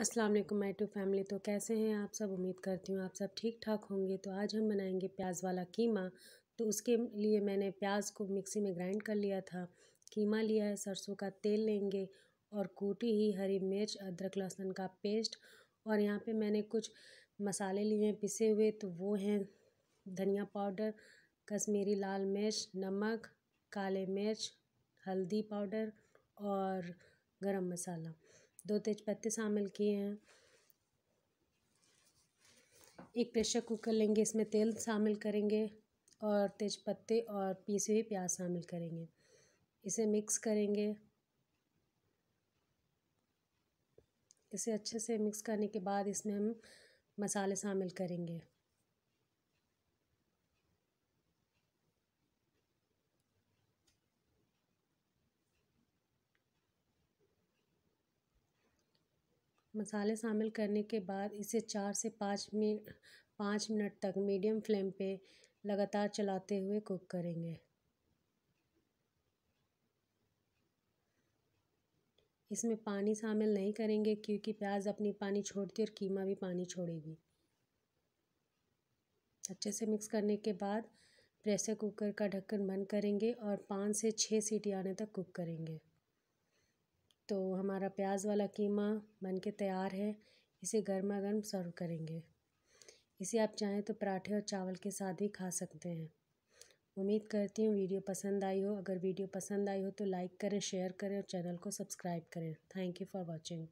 अस्सलाम वालेकुम my to family तो कैसे हैं आप सब उम्मीद करती हूँ आप सब ठीक ठाक होंगे तो आज हम बनाएंगे प्याज वाला कीमा तो उसके लिए मैंने प्याज को मिक्सी में ग्राइंड कर लिया था कीमा लिया है सरसों का तेल लेंगे और कूटी ही हरी मिर्च अदरक लहसुन का पेस्ट और यहाँ पे मैंने कुछ मसाले लिए हैं पिसे हुए तो वो हैं धनिया पाउडर कश्मीरी लाल मिर्च नमक काले मिर्च हल्दी पाउडर और गरम मसाला दो तेज़पत्ते शामिल किए हैं एक प्रेशर कुकर लेंगे इसमें तेल शामिल करेंगे और तेज़ पत्ते और पीसे हुई प्याज शामिल करेंगे इसे मिक्स करेंगे इसे अच्छे से मिक्स करने के बाद इसमें हम मसाले शामिल करेंगे मसाले शामिल करने के बाद इसे चार से पाँच मिनट पाँच मिनट तक मीडियम फ्लेम पे लगातार चलाते हुए कुक करेंगे इसमें पानी शामिल नहीं करेंगे क्योंकि प्याज अपनी पानी छोड़ती और कीमा भी पानी छोड़ेगी अच्छे से मिक्स करने के बाद प्रेशर कुकर का ढक्कन बंद करेंगे और पाँच से छः सीटी आने तक कुक करेंगे तो हमारा प्याज वाला कीमा बन के तैयार है इसे गर्मा गर्म सर्व करेंगे इसे आप चाहें तो पराठे और चावल के साथ भी खा सकते हैं उम्मीद करती हूँ वीडियो पसंद आई हो अगर वीडियो पसंद आई हो तो लाइक करें शेयर करें और चैनल को सब्सक्राइब करें थैंक यू फॉर वॉचिंग